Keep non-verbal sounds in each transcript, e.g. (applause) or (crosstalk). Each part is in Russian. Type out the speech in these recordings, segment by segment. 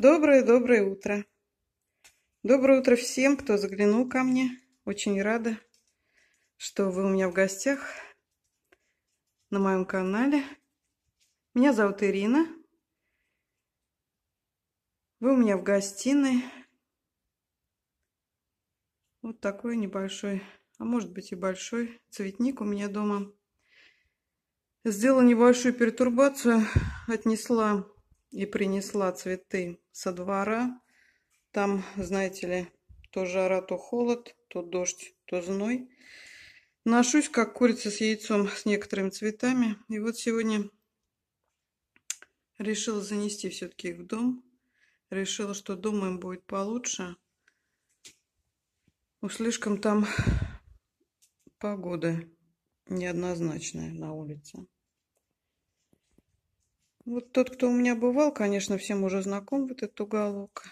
Доброе-доброе утро. Доброе утро всем, кто заглянул ко мне. Очень рада, что вы у меня в гостях на моем канале. Меня зовут Ирина. Вы у меня в гостиной. Вот такой небольшой, а может быть и большой цветник у меня дома. Сделала небольшую перетурбацию, отнесла и принесла цветы со двора. Там, знаете ли, то жара, то холод, то дождь, то зной. Ношусь, как курица с яйцом, с некоторыми цветами. И вот сегодня решила занести все-таки их в дом. Решила, что дома им будет получше. Ну, слишком там погода неоднозначная на улице. Вот тот, кто у меня бывал, конечно, всем уже знаком, вот этот уголок.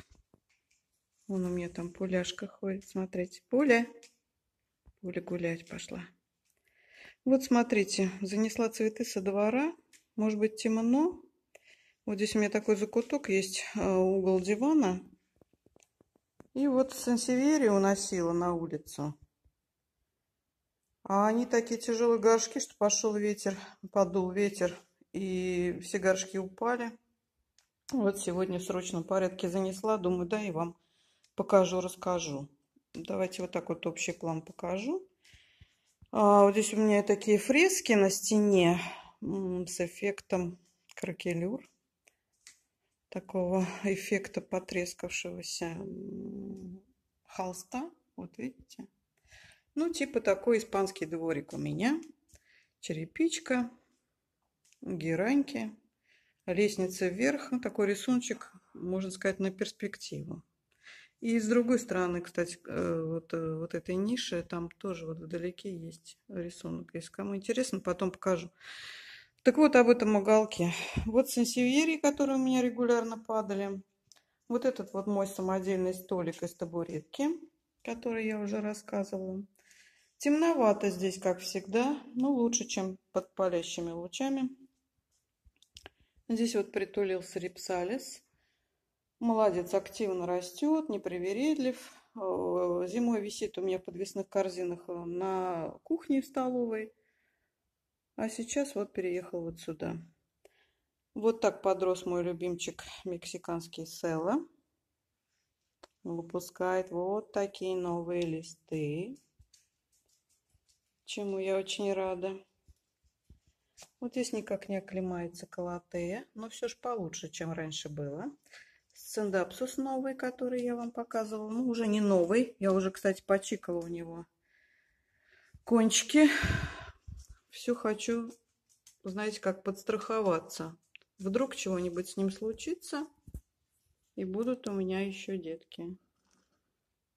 Вон у меня там пуляшка ходит, смотрите. Пуля. Пуля гулять пошла. Вот смотрите, занесла цветы со двора. Может быть темно. Вот здесь у меня такой закуток есть, э, угол дивана. И вот сансеверию уносила на улицу. А они такие тяжелые горшки, что пошел ветер, подул ветер и все горшки упали. Вот сегодня в срочном порядке занесла. Думаю, да, и вам покажу, расскажу. Давайте вот так вот общий план покажу. А, вот здесь у меня такие фрески на стене с эффектом кракелюр. Такого эффекта потрескавшегося холста. Вот видите? Ну, типа такой испанский дворик у меня. Черепичка гераньки, лестница вверх. Ну, такой рисуночек, можно сказать, на перспективу. И с другой стороны, кстати, э, вот, э, вот этой ниши, там тоже вот вдалеке есть рисунок. Если кому интересно, потом покажу. Так вот, об этом уголке. Вот сенсивьерии, которые у меня регулярно падали. Вот этот вот мой самодельный столик из табуретки, который я уже рассказывала. Темновато здесь, как всегда, но лучше, чем под палящими лучами. Здесь вот притулился репсалис. Молодец, активно растет, непривередлив. Э, зимой висит у меня в подвесных корзинах э, на кухне в столовой. А сейчас вот переехал вот сюда. Вот так подрос мой любимчик мексиканский село. Выпускает вот такие новые листы, чему я очень рада. Вот здесь никак не оклемается колотея, но все же получше, чем раньше было. Сцендапсус новый, который я вам показывала. Ну, уже не новый. Я уже, кстати, почикала у него кончики. Все хочу, знаете, как подстраховаться. Вдруг чего-нибудь с ним случится, и будут у меня еще детки.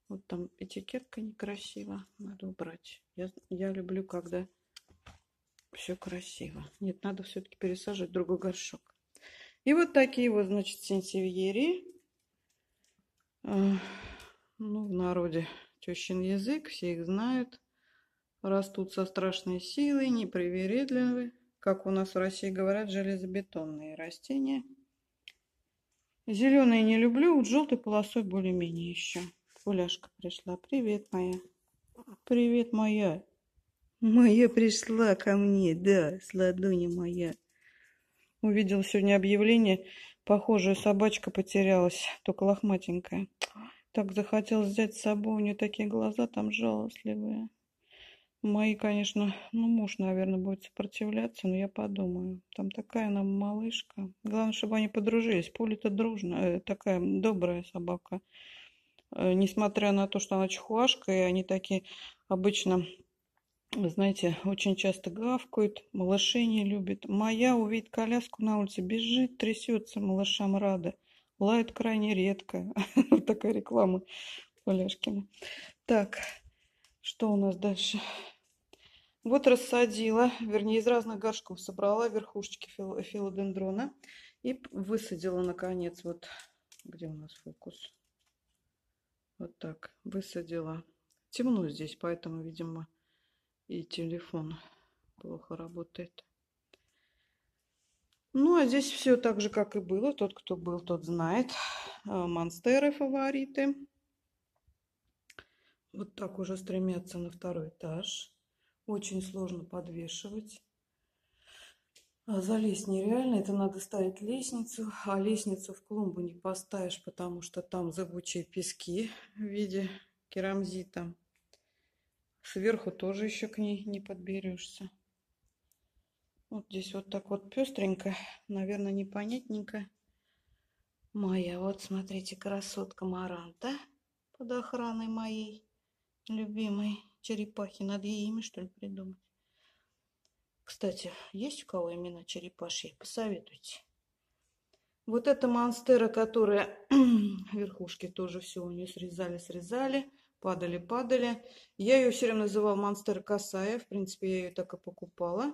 Вот там этикетка некрасива, надо убрать. Я, я люблю, когда все красиво. Нет, надо все-таки пересаживать другой горшок. И вот такие вот, значит, сенсивьери. А, ну, в народе тещин язык, все их знают. Растут со страшной силой, непривередливы. Как у нас в России говорят, железобетонные растения. Зеленые не люблю, вот желтой полосой более-менее еще. Гуляшка пришла. Привет, моя. Привет, моя. Моя пришла ко мне, да, с ладони моя. Увидел сегодня объявление. Похожая собачка потерялась, только лохматенькая. Так захотел взять с собой, у нее такие глаза там жалостливые. Мои, конечно, ну, муж, наверное, будет сопротивляться, но я подумаю. Там такая нам малышка. Главное, чтобы они подружились. Пуля-то дружная, э, такая добрая собака. Э, несмотря на то, что она чехуашка, и они такие обычно знаете, очень часто гавкают, малышей не любит. Моя, увидит коляску на улице, бежит, трясется, малышам рада. Лает крайне редко. (laughs) Вот такая реклама Поляшкина. Так, что у нас дальше? Вот рассадила, вернее, из разных горшков собрала верхушечки фил филодендрона и высадила, наконец, вот где у нас фокус? Вот так, высадила. Темно здесь, поэтому, видимо, и телефон плохо работает. Ну, а здесь все так же, как и было. Тот, кто был, тот знает. А, монстеры фавориты. Вот так уже стремятся на второй этаж. Очень сложно подвешивать. А залезть нереально, это надо ставить лестницу, а лестницу в клумбу не поставишь, потому что там зыбучие пески в виде керамзита. Сверху тоже еще к ней не подберешься. Вот здесь вот так вот пестренько, наверное, непонятненько. Моя, вот смотрите, красотка Маранта под охраной моей любимой черепахи. Надо ей имя, что ли, придумать. Кстати, есть у кого имена черепашьи? Посоветуйте. Вот эта монстера, которая (clears throat) верхушки тоже все у нее срезали, срезали падали, падали. Я ее все время называл Монстер Касая. В принципе, я ее так и покупала.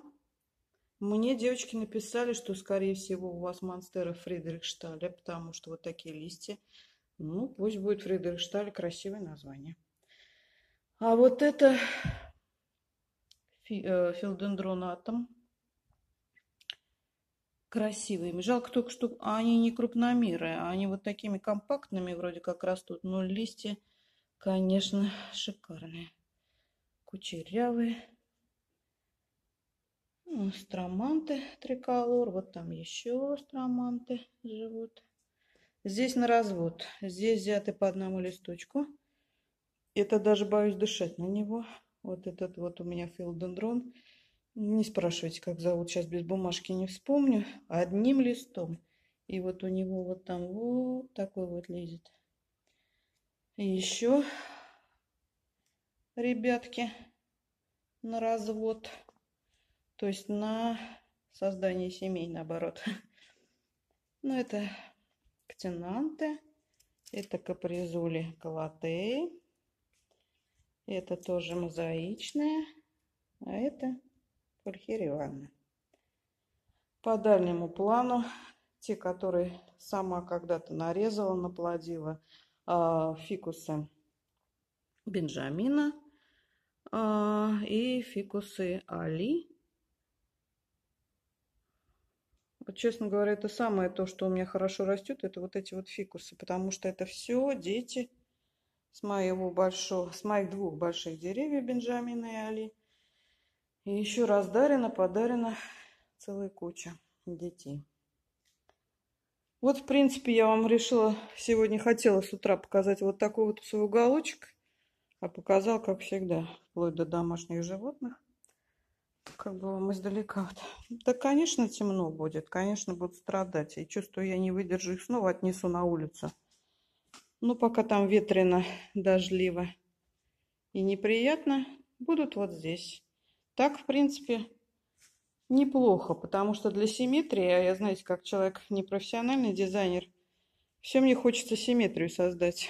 Мне девочки написали, что, скорее всего, у вас Монстера Фридрихшталя, потому что вот такие листья. Ну, пусть будет Фридрихшталь, красивое название. А вот это фи, э, филдендрон Красивыми. Жалко только, что они не крупномеры, а они вот такими компактными вроде как растут, но листья конечно, шикарные. Кучерявые. Ну, триколор. Вот там еще строманты живут. Здесь на развод. Здесь взяты по одному листочку. Это даже боюсь дышать на него. Вот этот вот у меня филодендрон. Не спрашивайте, как зовут. Сейчас без бумажки не вспомню. Одним листом. И вот у него вот там вот такой вот лезет еще, ребятки, на развод. То есть на создание семей, наоборот. Но ну, это ктенанты, это капризули колотеи, это тоже мозаичная, а это фольхериванна. По дальнему плану, те, которые сама когда-то нарезала, наплодила, а, фикусы Бенджамина а, и фикусы Али. Вот, честно говоря, это самое то, что у меня хорошо растет, это вот эти вот фикусы, потому что это все дети с моего большого, с моих двух больших деревьев Бенджамина и Али. И еще раз дарено, подарено целая куча детей. Вот, в принципе, я вам решила сегодня, хотела с утра показать вот такой вот свой уголочек. А показал, как всегда, вплоть до домашних животных. Как бы вам издалека. Да, конечно, темно будет. Конечно, будут страдать. И чувствую, я не выдержу их снова, отнесу на улицу. Но пока там ветрено, дождливо и неприятно, будут вот здесь. Так, в принципе, неплохо, потому что для симметрии, а я, знаете, как человек непрофессиональный дизайнер, все мне хочется симметрию создать.